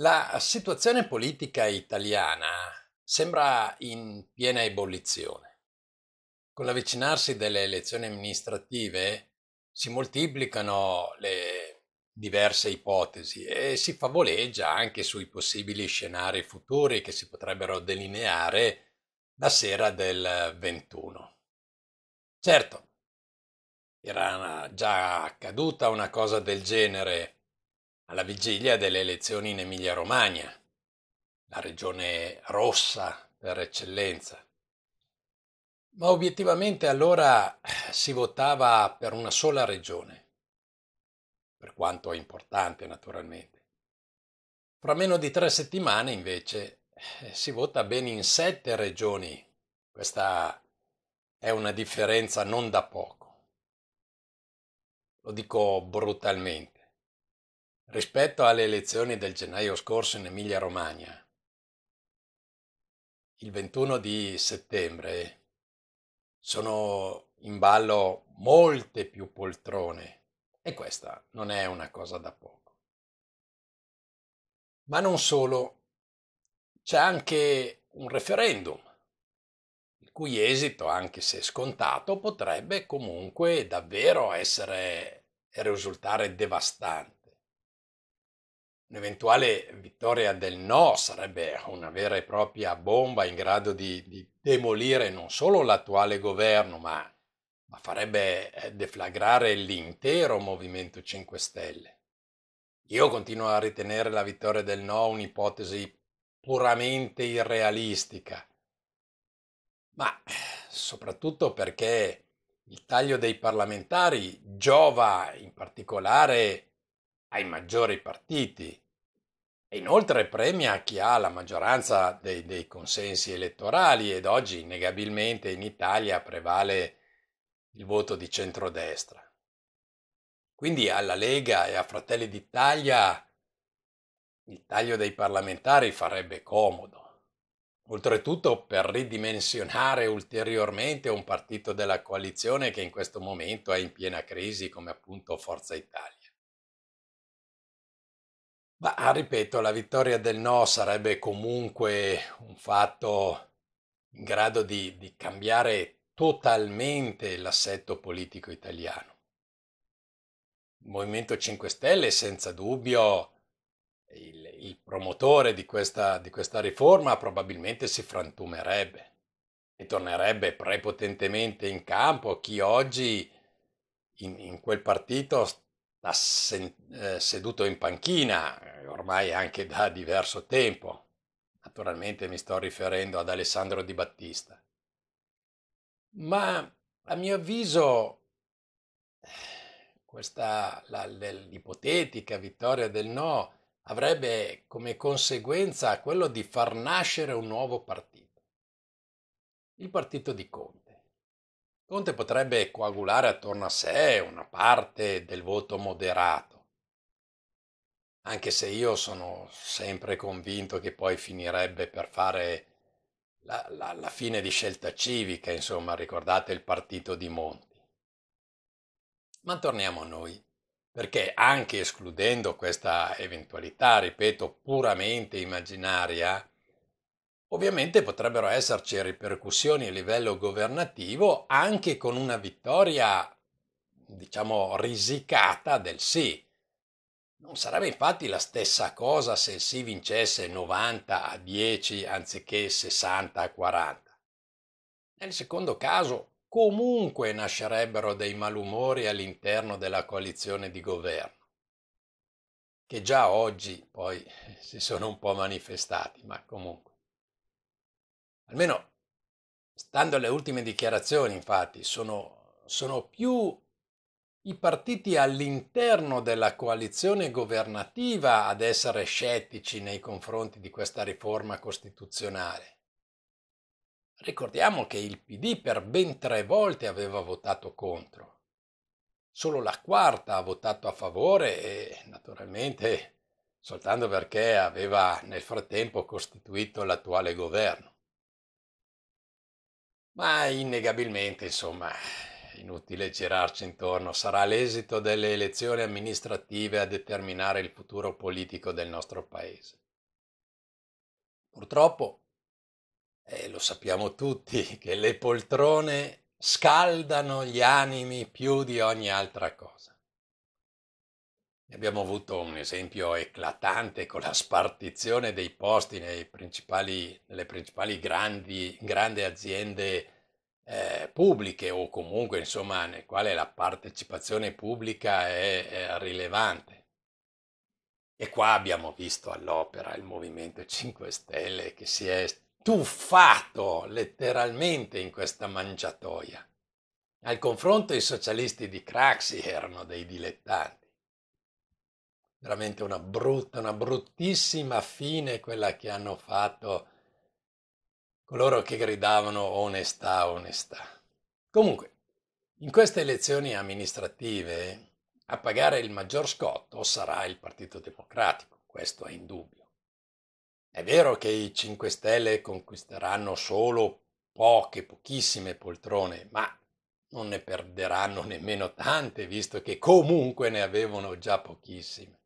La situazione politica italiana sembra in piena ebollizione. Con l'avvicinarsi delle elezioni amministrative si moltiplicano le diverse ipotesi e si favoleggia anche sui possibili scenari futuri che si potrebbero delineare la sera del 21. Certo, era già accaduta una cosa del genere alla vigilia delle elezioni in Emilia-Romagna, la regione rossa per eccellenza. Ma obiettivamente allora si votava per una sola regione, per quanto importante naturalmente. Fra meno di tre settimane invece si vota ben in sette regioni. Questa è una differenza non da poco. Lo dico brutalmente rispetto alle elezioni del gennaio scorso in Emilia-Romagna. Il 21 di settembre sono in ballo molte più poltrone e questa non è una cosa da poco. Ma non solo, c'è anche un referendum, il cui esito, anche se scontato, potrebbe comunque davvero essere e risultare devastante. Un'eventuale vittoria del no sarebbe una vera e propria bomba in grado di, di demolire non solo l'attuale governo, ma, ma farebbe eh, deflagrare l'intero Movimento 5 Stelle. Io continuo a ritenere la vittoria del no un'ipotesi puramente irrealistica, ma soprattutto perché il taglio dei parlamentari giova in particolare ai maggiori partiti e inoltre premia chi ha la maggioranza dei, dei consensi elettorali ed oggi innegabilmente in Italia prevale il voto di centrodestra. Quindi alla Lega e a Fratelli d'Italia il taglio dei parlamentari farebbe comodo. Oltretutto per ridimensionare ulteriormente un partito della coalizione che in questo momento è in piena crisi come appunto Forza Italia. Bah, ripeto, la vittoria del no sarebbe comunque un fatto in grado di, di cambiare totalmente l'assetto politico italiano. Il Movimento 5 Stelle è senza dubbio il, il promotore di questa, di questa riforma, probabilmente si frantumerebbe e tornerebbe prepotentemente in campo chi oggi in, in quel partito sta l'ha eh, seduto in panchina eh, ormai anche da diverso tempo. Naturalmente mi sto riferendo ad Alessandro Di Battista. Ma a mio avviso questa la, l'ipotetica vittoria del no avrebbe come conseguenza quello di far nascere un nuovo partito, il partito di Conte. Conte potrebbe coagulare attorno a sé una parte del voto moderato, anche se io sono sempre convinto che poi finirebbe per fare la, la, la fine di scelta civica, insomma, ricordate il partito di Monti. Ma torniamo a noi, perché anche escludendo questa eventualità, ripeto, puramente immaginaria, Ovviamente potrebbero esserci ripercussioni a livello governativo anche con una vittoria, diciamo, risicata del sì. Non sarebbe infatti la stessa cosa se il sì vincesse 90 a 10 anziché 60 a 40. Nel secondo caso comunque nascerebbero dei malumori all'interno della coalizione di governo che già oggi poi si sono un po' manifestati, ma comunque almeno stando alle ultime dichiarazioni, infatti, sono, sono più i partiti all'interno della coalizione governativa ad essere scettici nei confronti di questa riforma costituzionale. Ricordiamo che il PD per ben tre volte aveva votato contro. Solo la quarta ha votato a favore e naturalmente soltanto perché aveva nel frattempo costituito l'attuale governo. Ma innegabilmente, insomma, inutile girarci intorno, sarà l'esito delle elezioni amministrative a determinare il futuro politico del nostro Paese. Purtroppo, eh, lo sappiamo tutti, che le poltrone scaldano gli animi più di ogni altra cosa. Abbiamo avuto un esempio eclatante con la spartizione dei posti principali, nelle principali grandi, grandi aziende eh, pubbliche o comunque insomma nel quale la partecipazione pubblica è, è rilevante. E qua abbiamo visto all'opera il Movimento 5 Stelle che si è tuffato letteralmente in questa mangiatoia. Al confronto i socialisti di Craxi erano dei dilettanti veramente una brutta, una bruttissima fine quella che hanno fatto coloro che gridavano onestà, onestà. Comunque, in queste elezioni amministrative a pagare il maggior scotto sarà il Partito Democratico, questo è indubbio. È vero che i 5 Stelle conquisteranno solo poche, pochissime poltrone, ma non ne perderanno nemmeno tante, visto che comunque ne avevano già pochissime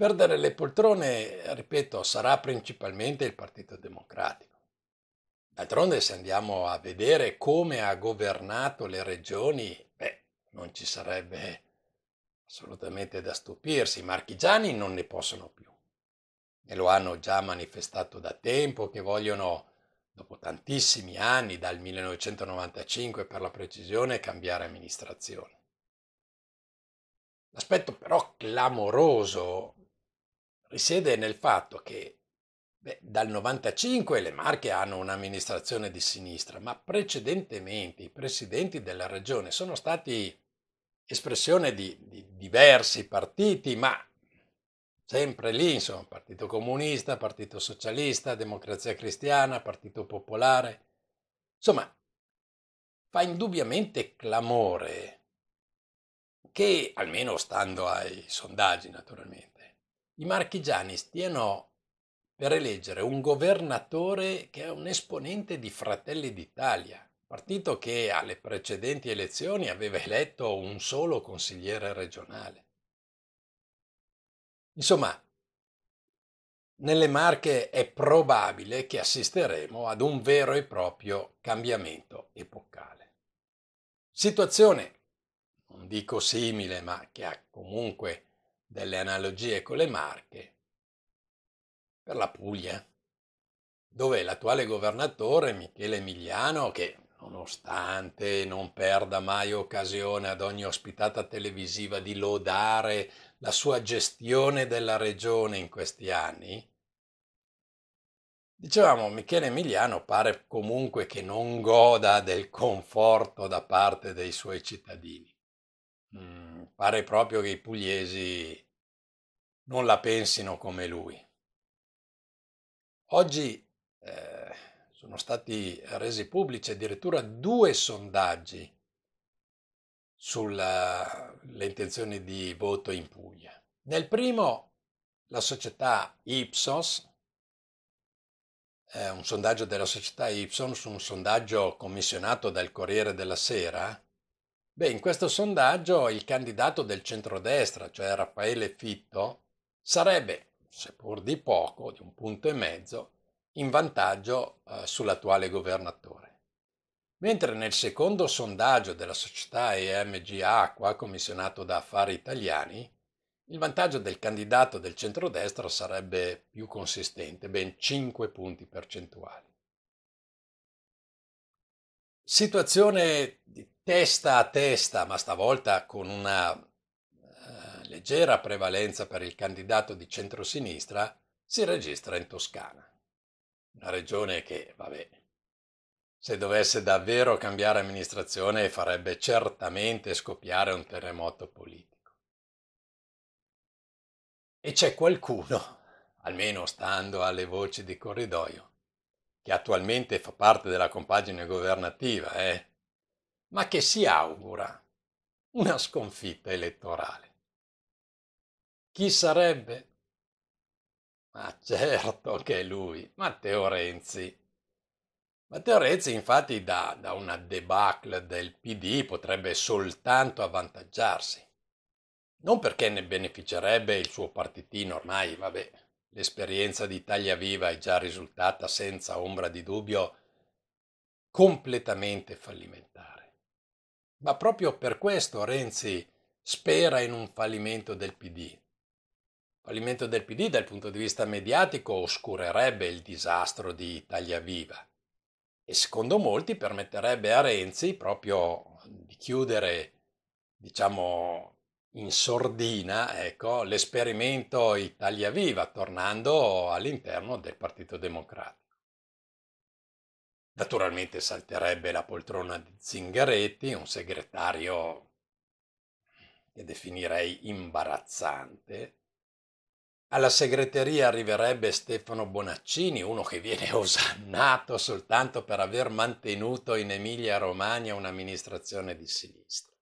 perdere le poltrone, ripeto, sarà principalmente il Partito Democratico. D'altronde se andiamo a vedere come ha governato le regioni, beh, non ci sarebbe assolutamente da stupirsi, i marchigiani non ne possono più. E lo hanno già manifestato da tempo che vogliono, dopo tantissimi anni, dal 1995 per la precisione, cambiare amministrazione. L'aspetto però clamoroso risiede nel fatto che beh, dal 95 le Marche hanno un'amministrazione di sinistra, ma precedentemente i presidenti della regione sono stati espressione di, di diversi partiti, ma sempre lì, insomma, Partito Comunista, Partito Socialista, Democrazia Cristiana, Partito Popolare. Insomma, fa indubbiamente clamore che, almeno stando ai sondaggi naturalmente, i marchigiani stiano per eleggere un governatore che è un esponente di Fratelli d'Italia, partito che alle precedenti elezioni aveva eletto un solo consigliere regionale. Insomma, nelle Marche è probabile che assisteremo ad un vero e proprio cambiamento epocale. Situazione, non dico simile, ma che ha comunque delle analogie con le Marche, per la Puglia, dove l'attuale governatore Michele Emiliano, che nonostante non perda mai occasione ad ogni ospitata televisiva di lodare la sua gestione della regione in questi anni, Dicevamo, Michele Emiliano pare comunque che non goda del conforto da parte dei suoi cittadini. Mm Pare proprio che i pugliesi non la pensino come lui. Oggi eh, sono stati resi pubblici addirittura due sondaggi sulle intenzioni di voto in Puglia. Nel primo, la società Ipsos, eh, un sondaggio della società Ipsos, un sondaggio commissionato dal Corriere della Sera, Beh, in questo sondaggio il candidato del centrodestra, cioè Raffaele Fitto, sarebbe, seppur di poco, di un punto e mezzo, in vantaggio eh, sull'attuale governatore. Mentre nel secondo sondaggio della società EMG Acqua, commissionato da Affari Italiani, il vantaggio del candidato del centrodestra sarebbe più consistente, ben 5 punti percentuali. Situazione di testa a testa, ma stavolta con una eh, leggera prevalenza per il candidato di centrosinistra, si registra in Toscana. Una regione che, vabbè, se dovesse davvero cambiare amministrazione farebbe certamente scoppiare un terremoto politico. E c'è qualcuno, almeno stando alle voci di corridoio, che attualmente fa parte della compagine governativa, eh? ma che si augura una sconfitta elettorale. Chi sarebbe? Ma certo che è lui, Matteo Renzi. Matteo Renzi infatti da, da una debacle del PD potrebbe soltanto avvantaggiarsi. Non perché ne beneficerebbe il suo partitino ormai, vabbè, L'esperienza di Tagliaviva è già risultata senza ombra di dubbio completamente fallimentare. Ma proprio per questo Renzi spera in un fallimento del PD. Fallimento del PD dal punto di vista mediatico oscurerebbe il disastro di Italia Viva e secondo molti permetterebbe a Renzi proprio di chiudere, diciamo, in sordina ecco, l'esperimento Italia Viva, tornando all'interno del Partito Democratico. Naturalmente salterebbe la poltrona di Zingaretti, un segretario che definirei imbarazzante. Alla segreteria arriverebbe Stefano Bonaccini, uno che viene osannato soltanto per aver mantenuto in Emilia Romagna un'amministrazione di sinistra.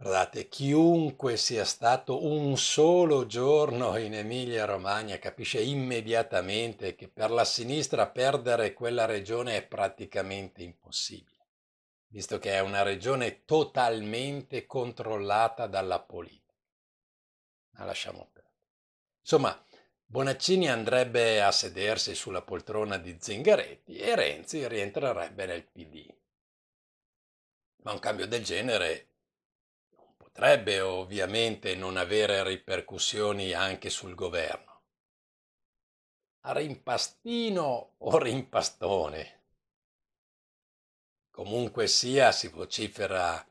Guardate, chiunque sia stato un solo giorno in Emilia-Romagna capisce immediatamente che per la sinistra perdere quella regione è praticamente impossibile, visto che è una regione totalmente controllata dalla politica. La lasciamo perdere. Insomma, Bonaccini andrebbe a sedersi sulla poltrona di Zingaretti e Renzi rientrerebbe nel PD. Ma un cambio del genere potrebbe ovviamente non avere ripercussioni anche sul governo. Rimpastino o rimpastone? Comunque sia, si vocifera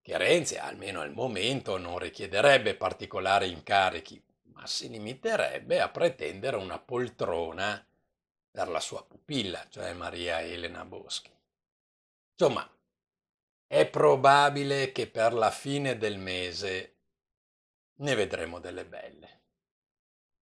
che Renzi, almeno al momento, non richiederebbe particolari incarichi, ma si limiterebbe a pretendere una poltrona per la sua pupilla, cioè Maria Elena Boschi. Insomma, è probabile che per la fine del mese ne vedremo delle belle.